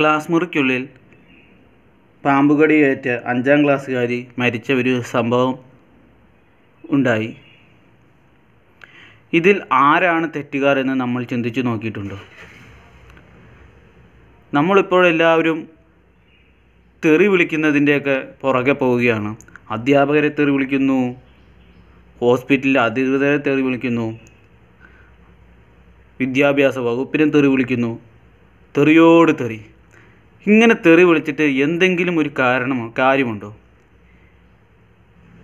class മുറിക്കുള്ളിൽ പാമ്പുകടിയേറ്റ് അഞ്ചാം ക്ലാസ്സുകാരി മരിച്ച ഒരു സംഭവം ഉണ്ടായി ഇതിൽ ആരാണ് തെറ്റുകാർ എന്ന് നമ്മൾ ചിന്തിച്ചു നോക്കിയിട്ടുണ്ടോ നമ്മളിപ്പോഴെല്ലാവരും എല്ലാവരും തെറി വിളിക്കുന്നതിൻ്റെയൊക്കെ പുറകെ പോവുകയാണ് അധ്യാപകരെ തെറി വിളിക്കുന്നു ഹോസ്പിറ്റലിലെ അധികൃതരെ തെറി വിളിക്കുന്നു വിദ്യാഭ്യാസ വകുപ്പിനെ തെറി വിളിക്കുന്നു തെറിയോട് തെറി ഇങ്ങനെ തെറി വിളിച്ചിട്ട് എന്തെങ്കിലും ഒരു കാരണമോ കാര്യമുണ്ടോ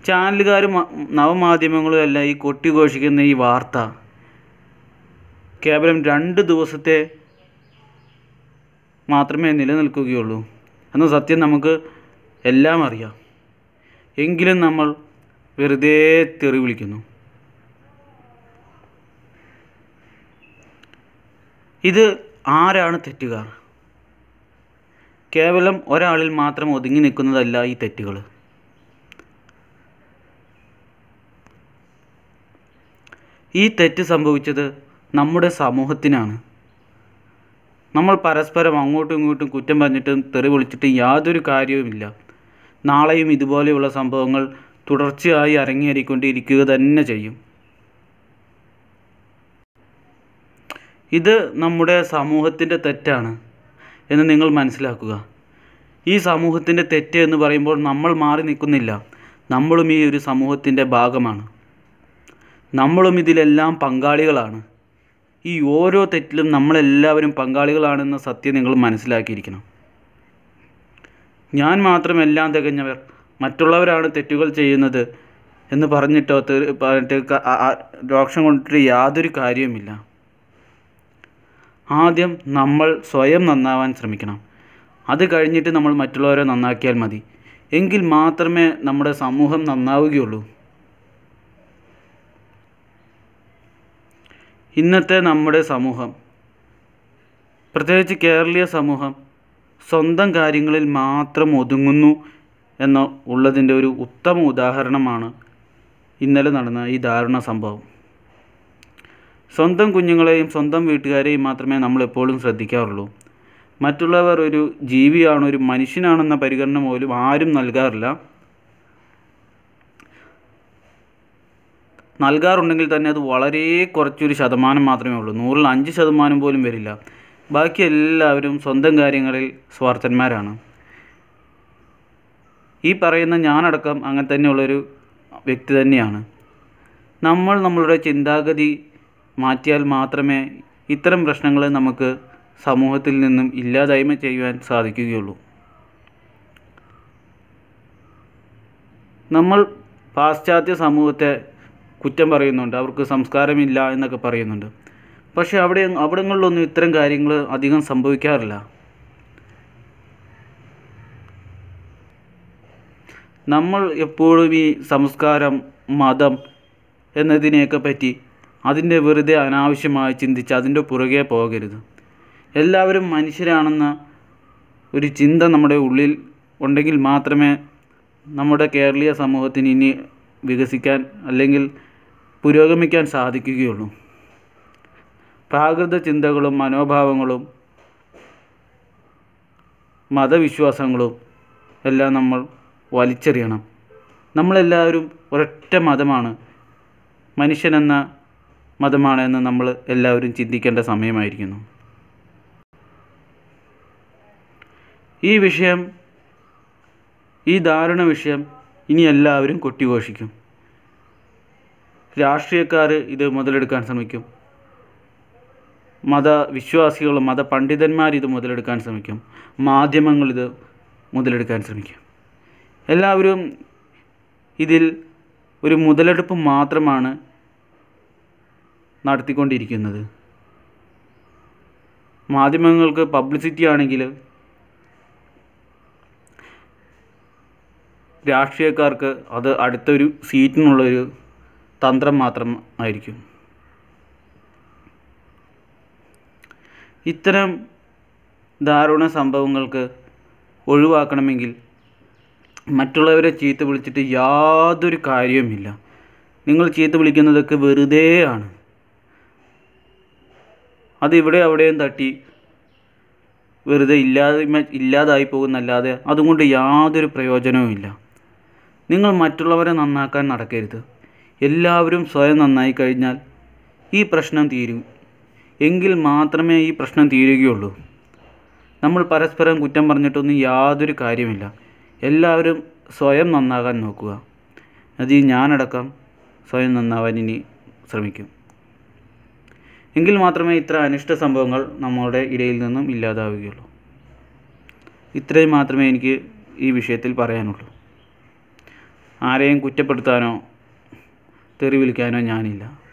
ചാനലുകാരും നവമാധ്യമങ്ങളും അല്ല ഈ കൊട്ടിഘോഷിക്കുന്ന ഈ വാർത്ത കേവലം രണ്ട് ദിവസത്തെ മാത്രമേ നിലനിൽക്കുകയുള്ളൂ എന്ന സത്യം നമുക്ക് എല്ലാം അറിയാം എങ്കിലും നമ്മൾ വെറുതെ തെറി വിളിക്കുന്നു ഇത് ആരാണ് തെറ്റുകാർ കേവലം ഒരാളിൽ മാത്രം ഒതുങ്ങി നിൽക്കുന്നതല്ല ഈ തെറ്റുകൾ ഈ തെറ്റ് സംഭവിച്ചത് നമ്മുടെ സമൂഹത്തിനാണ് നമ്മൾ പരസ്പരം അങ്ങോട്ടും ഇങ്ങോട്ടും കുറ്റം പറഞ്ഞിട്ടും തെറി വിളിച്ചിട്ടും യാതൊരു കാര്യവുമില്ല നാളെയും ഇതുപോലെയുള്ള സംഭവങ്ങൾ തുടർച്ചയായി അരങ്ങേറിക്കൊണ്ടിരിക്കുക തന്നെ ചെയ്യും ഇത് നമ്മുടെ സമൂഹത്തിൻ്റെ തെറ്റാണ് എന്ന് നിങ്ങൾ മനസ്സിലാക്കുക ഈ സമൂഹത്തിൻ്റെ തെറ്റ് എന്ന് പറയുമ്പോൾ നമ്മൾ മാറി നിൽക്കുന്നില്ല നമ്മളും ഈ ഒരു സമൂഹത്തിൻ്റെ ഭാഗമാണ് നമ്മളും ഇതിലെല്ലാം പങ്കാളികളാണ് ഈ ഓരോ തെറ്റിലും നമ്മളെല്ലാവരും പങ്കാളികളാണെന്ന സത്യം നിങ്ങൾ മനസ്സിലാക്കിയിരിക്കണം ഞാൻ മാത്രം എല്ലാം തികഞ്ഞവർ മറ്റുള്ളവരാണ് തെറ്റുകൾ ചെയ്യുന്നത് എന്ന് പറഞ്ഞിട്ടോ പറഞ്ഞിട്ട് രോക്ഷം കൊണ്ടിട്ട് യാതൊരു കാര്യവുമില്ല ആദ്യം നമ്മൾ സ്വയം നന്നാവാൻ ശ്രമിക്കണം അത് കഴിഞ്ഞിട്ട് നമ്മൾ മറ്റുള്ളവരെ നന്നാക്കിയാൽ മതി എങ്കിൽ മാത്രമേ നമ്മുടെ സമൂഹം നന്നാവുകയുള്ളൂ ഇന്നത്തെ നമ്മുടെ സമൂഹം പ്രത്യേകിച്ച് കേരളീയ സമൂഹം സ്വന്തം കാര്യങ്ങളിൽ മാത്രം ഒതുങ്ങുന്നു എന്ന ഉള്ളതിൻ്റെ ഒരു ഉത്തമ ഉദാഹരണമാണ് ഇന്നലെ നടന്ന ഈ ദാരുണ സംഭവം സ്വന്തം കുഞ്ഞുങ്ങളെയും സ്വന്തം വീട്ടുകാരെയും മാത്രമേ നമ്മൾ എപ്പോഴും ശ്രദ്ധിക്കാറുള്ളൂ മറ്റുള്ളവർ ഒരു ജീവിയാണ് ഒരു മനുഷ്യനാണെന്ന പരിഗണന പോലും ആരും നൽകാറില്ല നൽകാറുണ്ടെങ്കിൽ തന്നെ അത് വളരെ കുറച്ചൊരു ശതമാനം മാത്രമേ ഉള്ളൂ നൂറിൽ അഞ്ച് ശതമാനം പോലും വരില്ല ബാക്കി എല്ലാവരും സ്വന്തം കാര്യങ്ങളിൽ സ്വാർത്ഥന്മാരാണ് ഈ പറയുന്ന ഞാനടക്കം അങ്ങനെ തന്നെയുള്ളൊരു വ്യക്തി തന്നെയാണ് നമ്മൾ നമ്മളുടെ ചിന്താഗതി മാറ്റിയാൽ മാത്രമേ ഇത്തരം പ്രശ്നങ്ങൾ നമുക്ക് സമൂഹത്തിൽ നിന്നും ഇല്ലാതായ്മ ചെയ്യുവാൻ സാധിക്കുകയുള്ളൂ നമ്മൾ പാശ്ചാത്യ സമൂഹത്തെ കുറ്റം പറയുന്നുണ്ട് അവർക്ക് സംസ്കാരമില്ല എന്നൊക്കെ പറയുന്നുണ്ട് പക്ഷേ അവിടെ അവിടങ്ങളിലൊന്നും ഇത്തരം കാര്യങ്ങൾ അധികം സംഭവിക്കാറില്ല നമ്മൾ എപ്പോഴും ഈ സംസ്കാരം മതം എന്നതിനെയൊക്കെ പറ്റി അതിൻ്റെ വെറുതെ അനാവശ്യമായി ചിന്തിച്ച് അതിൻ്റെ പുറകെ പോകരുത് എല്ലാവരും മനുഷ്യരാണെന്ന ഒരു ചിന്ത നമ്മുടെ ഉള്ളിൽ ഉണ്ടെങ്കിൽ മാത്രമേ നമ്മുടെ കേരളീയ സമൂഹത്തിന് ഇനി വികസിക്കാൻ അല്ലെങ്കിൽ പുരോഗമിക്കാൻ സാധിക്കുകയുള്ളൂ പ്രാകൃത ചിന്തകളും മനോഭാവങ്ങളും മതവിശ്വാസങ്ങളും എല്ലാം നമ്മൾ വലിച്ചെറിയണം നമ്മളെല്ലാവരും ഒരൊറ്റ മതമാണ് മനുഷ്യനെന്ന മതമാണ് എന്ന് നമ്മൾ എല്ലാവരും ചിന്തിക്കേണ്ട സമയമായിരിക്കുന്നു ഈ വിഷയം ഈ ദാരുണ വിഷയം ഇനി എല്ലാവരും കൊട്ടിഘോഷിക്കും രാഷ്ട്രീയക്കാർ ഇത് മുതലെടുക്കാൻ ശ്രമിക്കും മതവിശ്വാസികളും മതപണ്ഡിതന്മാർ ഇത് മുതലെടുക്കാൻ ശ്രമിക്കും മാധ്യമങ്ങൾ ഇത് മുതലെടുക്കാൻ ശ്രമിക്കും എല്ലാവരും ഇതിൽ ഒരു മുതലെടുപ്പ് മാത്രമാണ് നടത്തിക്കൊണ്ടിരിക്കുന്നത് മാധ്യമങ്ങൾക്ക് പബ്ലിസിറ്റി ആണെങ്കിൽ രാഷ്ട്രീയക്കാർക്ക് അത് അടുത്തൊരു സീറ്റിനുള്ളൊരു തന്ത്രം മാത്രം ആയിരിക്കും ഇത്തരം ദാരുണ സംഭവങ്ങൾക്ക് ഒഴിവാക്കണമെങ്കിൽ മറ്റുള്ളവരെ ചീത്ത വിളിച്ചിട്ട് യാതൊരു കാര്യവുമില്ല നിങ്ങൾ ചീത്ത വിളിക്കുന്നതൊക്കെ വെറുതെയാണ് അത് ഇവിടെ അവിടെയും തട്ടി വെറുതെ ഇല്ലാതെ ഇല്ലാതായി പോകുന്നല്ലാതെ അതുകൊണ്ട് യാതൊരു പ്രയോജനവുമില്ല നിങ്ങൾ മറ്റുള്ളവരെ നന്നാക്കാൻ നടക്കരുത് എല്ലാവരും സ്വയം നന്നായി കഴിഞ്ഞാൽ ഈ പ്രശ്നം തീരും എങ്കിൽ മാത്രമേ ഈ പ്രശ്നം തീരുകയുള്ളൂ നമ്മൾ പരസ്പരം കുറ്റം പറഞ്ഞിട്ടൊന്നും യാതൊരു കാര്യമില്ല എല്ലാവരും സ്വയം നന്നാകാൻ നോക്കുക അത് ഞാനടക്കം സ്വയം നന്നാവാൻ ഇനി ശ്രമിക്കും എങ്കിൽ മാത്രമേ ഇത്ര അനിഷ്ട സംഭവങ്ങൾ നമ്മുടെ ഇടയിൽ നിന്നും ഇല്ലാതാവുകയുള്ളൂ ഇത്രയും മാത്രമേ എനിക്ക് ഈ വിഷയത്തിൽ പറയാനുള്ളൂ ആരെയും കുറ്റപ്പെടുത്താനോ തെറി വിളിക്കാനോ ഞാനില്ല